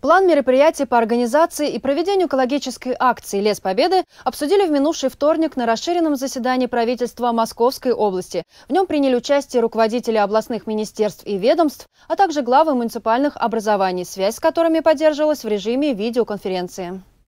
План мероприятий по организации и проведению экологической акции «Лес Победы» обсудили в минувший вторник на расширенном заседании правительства Московской области. В нем приняли участие руководители областных министерств и ведомств, а также главы муниципальных образований, связь с которыми поддерживалась в режиме видеоконференции.